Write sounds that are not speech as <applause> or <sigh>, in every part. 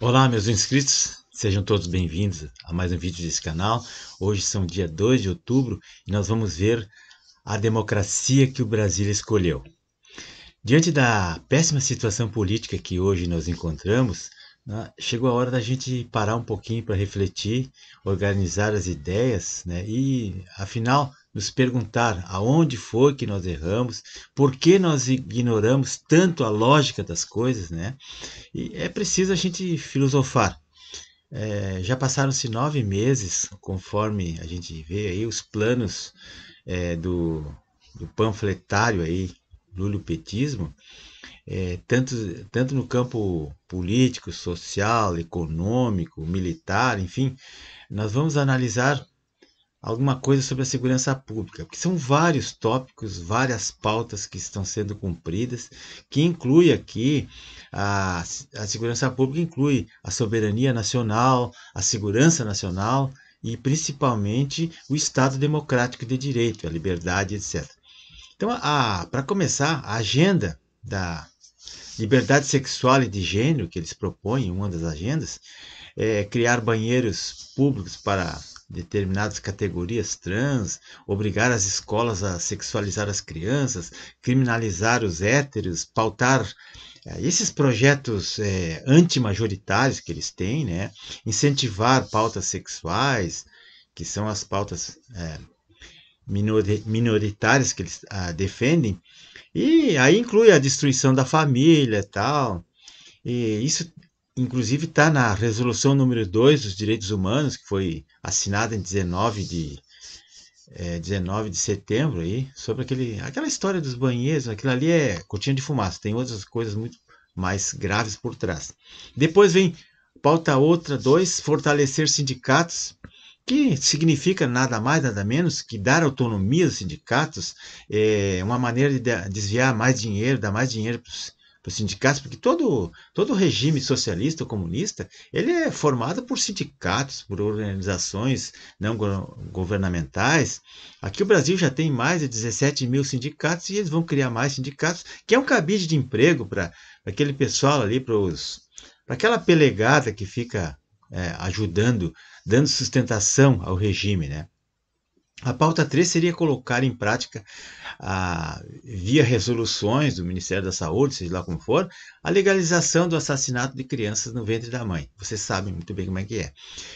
Olá, meus inscritos, sejam todos bem-vindos a mais um vídeo desse canal. Hoje são dia 2 de outubro e nós vamos ver a democracia que o Brasil escolheu. Diante da péssima situação política que hoje nós encontramos, né, chegou a hora da gente parar um pouquinho para refletir, organizar as ideias né, e, afinal, nos perguntar aonde foi que nós erramos, por que nós ignoramos tanto a lógica das coisas, né? E é preciso a gente filosofar. É, já passaram-se nove meses, conforme a gente vê aí os planos é, do, do panfletário aí, Petismo, é, tanto, tanto no campo político, social, econômico, militar, enfim, nós vamos analisar alguma coisa sobre a segurança pública, porque são vários tópicos, várias pautas que estão sendo cumpridas, que inclui aqui a, a segurança pública inclui a soberania nacional, a segurança nacional e principalmente o Estado democrático de direito, a liberdade, etc. Então, para começar, a agenda da liberdade sexual e de gênero que eles propõem, uma das agendas, é criar banheiros públicos para determinadas categorias trans, obrigar as escolas a sexualizar as crianças, criminalizar os héteros, pautar eh, esses projetos é, antimajoritários que eles têm, né? incentivar pautas sexuais, que são as pautas é, minoritárias que eles ah, defendem, e aí inclui a destruição da família tal. E isso inclusive está na resolução número 2 dos direitos humanos, que foi assinada em 19 de, é, 19 de setembro, aí, sobre aquele, aquela história dos banheiros, aquilo ali é cortina de fumaça, tem outras coisas muito mais graves por trás. Depois vem pauta outra, 2, fortalecer sindicatos, que significa nada mais, nada menos que dar autonomia aos sindicatos, é uma maneira de desviar mais dinheiro, dar mais dinheiro para os para os sindicatos, porque todo, todo regime socialista ou comunista, ele é formado por sindicatos, por organizações não governamentais. Aqui o Brasil já tem mais de 17 mil sindicatos e eles vão criar mais sindicatos, que é um cabide de emprego para aquele pessoal ali, para aquela pelegada que fica é, ajudando, dando sustentação ao regime, né? A pauta 3 seria colocar em prática a, via resoluções do Ministério da Saúde, seja lá como for, a legalização do assassinato de crianças no ventre da mãe. Vocês sabem muito bem como é que é.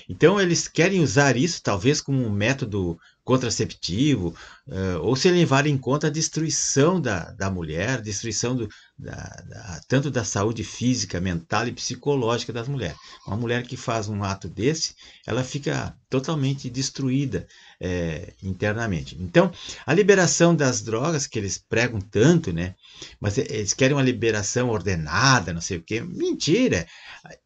Então, eles querem usar isso, talvez, como um método contraceptivo, uh, ou se levar em conta a destruição da, da mulher, destruição do, da, da, tanto da saúde física, mental e psicológica das mulheres. Uma mulher que faz um ato desse, ela fica totalmente destruída é, internamente. Então, a liberação das drogas drogas que eles pregam tanto, né? Mas eles querem uma liberação ordenada, não sei o quê. Mentira!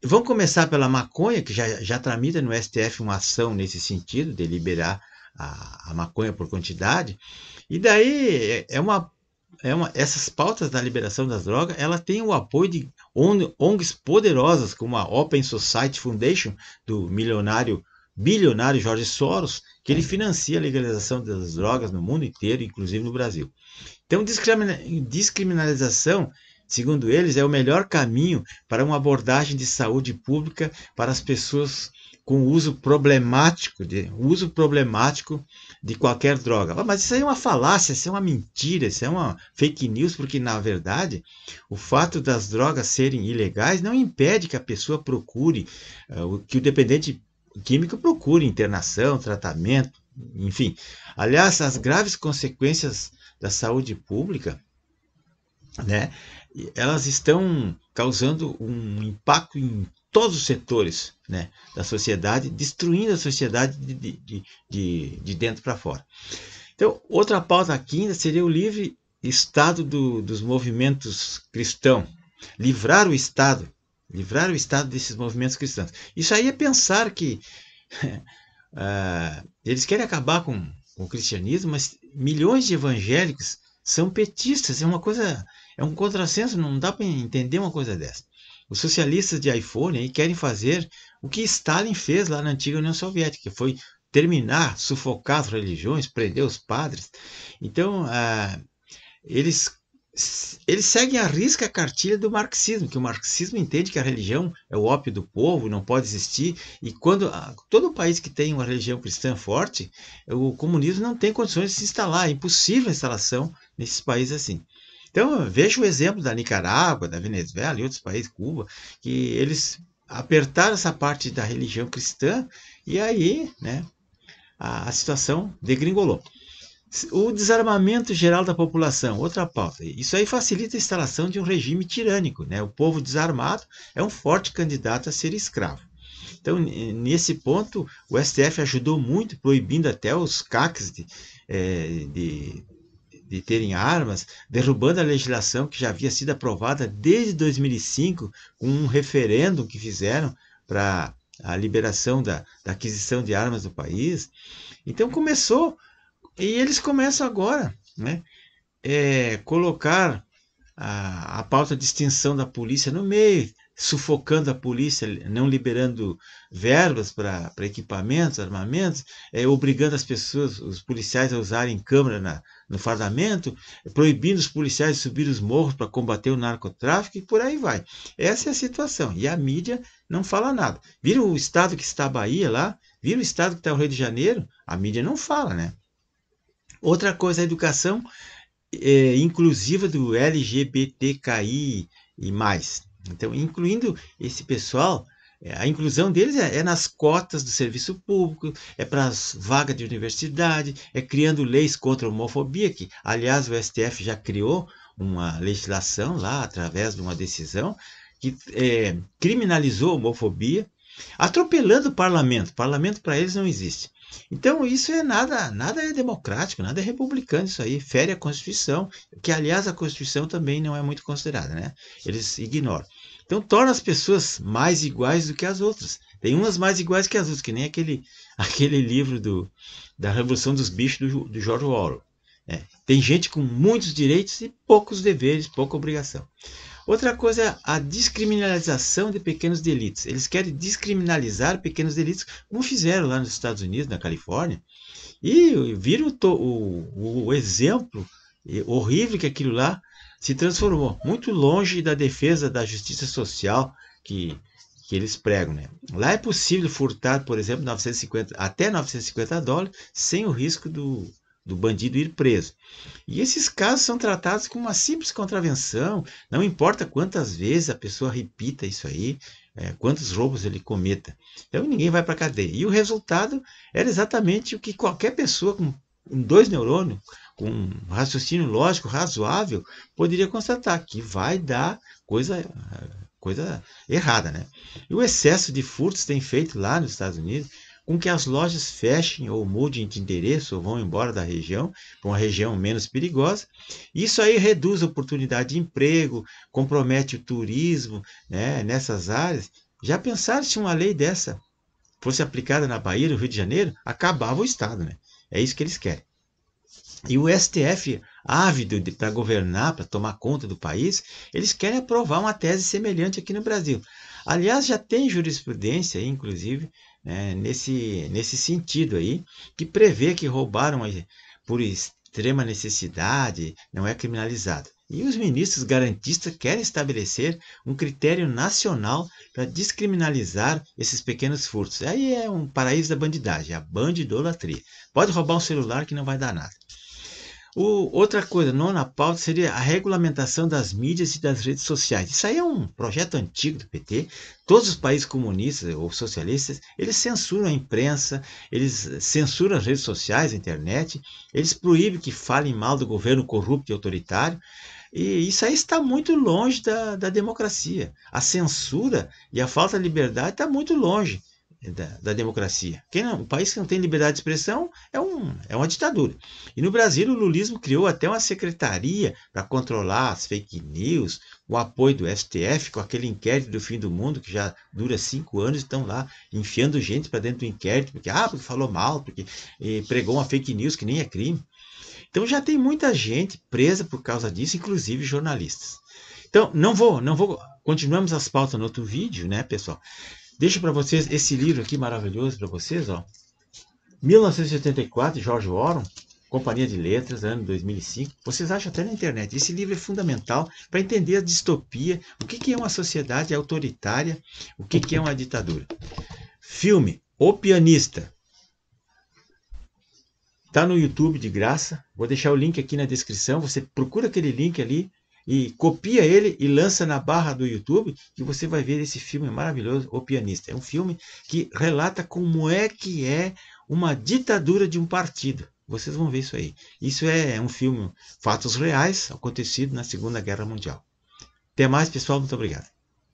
Vão começar pela maconha, que já, já tramita no STF uma ação nesse sentido, de liberar a, a maconha por quantidade. E daí é, é uma é uma, essas pautas da liberação das drogas, ela tem o apoio de ONGs poderosas, como a Open Society Foundation, do milionário bilionário Jorge Soros, que ele financia a legalização das drogas no mundo inteiro, inclusive no Brasil. Então, descriminalização, segundo eles, é o melhor caminho para uma abordagem de saúde pública para as pessoas com uso problemático de uso problemático de qualquer droga. Ah, mas isso aí é uma falácia, isso é uma mentira, isso é uma fake news, porque na verdade o fato das drogas serem ilegais não impede que a pessoa procure, ah, que o dependente químico procura internação, tratamento, enfim. Aliás, as graves consequências da saúde pública, né, elas estão causando um impacto em todos os setores né, da sociedade, destruindo a sociedade de, de, de, de dentro para fora. Então, outra pauta aqui ainda seria o livre estado do, dos movimentos cristãos. Livrar o Estado livrar o Estado desses movimentos cristãos. Isso aí é pensar que uh, <laughs> eles querem acabar com, com, o cristianismo, mas milhões de evangélicos são petistas. É uma coisa, é um contrassenso, não dá para entender uma coisa dessa. Os socialistas de iPhone aí querem fazer o que Stalin fez lá na antiga União Soviética, que foi terminar, sufocar as religiões, prender os padres. Então, uh, eles eles seguem à risca a cartilha do marxismo, que o marxismo entende que a religião é o ópio do povo, não pode existir, e quando ah, todo país que tem uma religião cristã forte, o comunismo não tem condições de se instalar, é impossível a instalação nesses países assim. Então, veja o exemplo da Nicarágua, da Venezuela e outros países, Cuba, que eles apertaram essa parte da religião cristã e aí né, a, a situação degringolou. O desarmamento geral da população, outra pauta. Isso aí facilita a instalação de um regime tirânico. Né? O povo desarmado é um forte candidato a ser escravo. Então, nesse ponto, o STF ajudou muito, proibindo até os CACs de, é, de, de terem armas, derrubando a legislação que já havia sido aprovada desde 2005, com um referendo que fizeram para a liberação da, da aquisição de armas no país. Então, começou e eles começam agora, né? É, colocar a, a pauta de extinção da polícia no meio, sufocando a polícia, não liberando verbas para equipamentos, armamentos, é, obrigando as pessoas, os policiais a usarem câmera na, no fardamento, proibindo os policiais de subir os morros para combater o narcotráfico e por aí vai. Essa é a situação. E a mídia não fala nada. Viram o estado que está a Bahia lá? Viram o estado que está o Rio de Janeiro? A mídia não fala, né? Outra coisa, a educação é, inclusiva do LGBTKI e mais. Então, incluindo esse pessoal, é, a inclusão deles é, é, nas cotas do serviço público, é para as vagas de universidade, é criando leis contra a homofobia, que, aliás, o STF já criou uma legislação lá, através de uma decisão, que é, criminalizou a homofobia, atropelando o parlamento. O parlamento para eles não existe. Então, isso é nada, nada é democrático, nada é republicano isso aí, fere a Constituição, que aliás a Constituição também não é muito considerada, né? Eles ignoram. Então, torna as pessoas mais iguais do que as outras. Tem umas mais iguais que as outras, que nem aquele, <laughs> aquele livro do, da Revolução dos Bichos do, do George Orwell. Né? Tem gente com muitos direitos e poucos deveres, pouca obrigação. Outra coisa é a descriminalização de pequenos delitos. Eles querem descriminalizar pequenos delitos, como fizeram lá nos Estados Unidos, na Califórnia. E viram o, o, o exemplo horrível que aquilo lá se transformou. Muito longe da defesa da justiça social que, que eles pregam. Né? Lá é possível furtar, por exemplo, 950, até 950 dólares sem o risco do, do bandido ir preso. E esses casos são tratados com uma simples contravenção, não importa quantas vezes a pessoa repita isso aí, é, quantos roubos ele cometa. Então ninguém vai para a cadeia. E o resultado era exatamente o que qualquer pessoa com dois neurônios, com um raciocínio lógico razoável, poderia constatar que vai dar coisa coisa errada, né? E o excesso de furtos tem feito lá nos Estados Unidos com que as lojas fechem ou mudem de endereço ou vão embora da região para uma região menos perigosa. Isso aí reduz a oportunidade de emprego, compromete o turismo né, nessas áreas. Já pensaram se uma lei dessa fosse aplicada na Bahia, no Rio de Janeiro, acabava o Estado, né? É isso que eles querem. E o STF, ávido para governar, para tomar conta do país, eles querem aprovar uma tese semelhante aqui no Brasil. Aliás, já tem jurisprudência, inclusive, né, nesse, nesse sentido aí, que prevê que roubaram por extrema necessidade não é criminalizado. E os ministros garantistas querem estabelecer um critério nacional para descriminalizar esses pequenos furtos. Aí é um paraíso da bandidagem, a bandidolatria. Pode roubar um celular que não vai dar nada. O, outra coisa, nona pauta, seria a regulamentação das mídias e das redes sociais. Isso aí é um projeto antigo do PT. Todos os países comunistas ou socialistas, eles censuram a imprensa, eles censuram as redes sociais, a internet, eles proíbem que falem mal do governo corrupto e autoritário. E isso aí está muito longe da, da democracia. A censura e a falta de liberdade está muito longe da, da democracia. Quem não, o país que não tem liberdade de expressão é, um, é uma ditadura. E no Brasil, o lulismo criou até uma secretaria para controlar as fake news, o apoio do STF com aquele inquérito do fim do mundo que já dura cinco anos, estão lá enfiando gente para dentro do inquérito, porque, ah, porque falou mal, porque eh, pregou uma fake news que nem é crime. Então já tem muita gente presa por causa disso, inclusive jornalistas. Então, não vou, não vou. Continuamos as pautas no outro vídeo, né, pessoal? Deixo para vocês esse livro aqui maravilhoso para vocês, ó. 1984, George Warren, Companhia de Letras, ano 2005. Vocês acham até na internet. Esse livro é fundamental para entender a distopia, o que, que é uma sociedade autoritária, o que, que é uma ditadura. Filme, O Pianista. Tá no YouTube de graça. Vou deixar o link aqui na descrição. Você procura aquele link ali e copia ele e lança na barra do YouTube que você vai ver esse filme maravilhoso, O Pianista. É um filme que relata como é que é uma ditadura de um partido. Vocês vão ver isso aí. Isso é um filme, fatos reais acontecido na Segunda Guerra Mundial. Até mais, pessoal. Muito obrigado.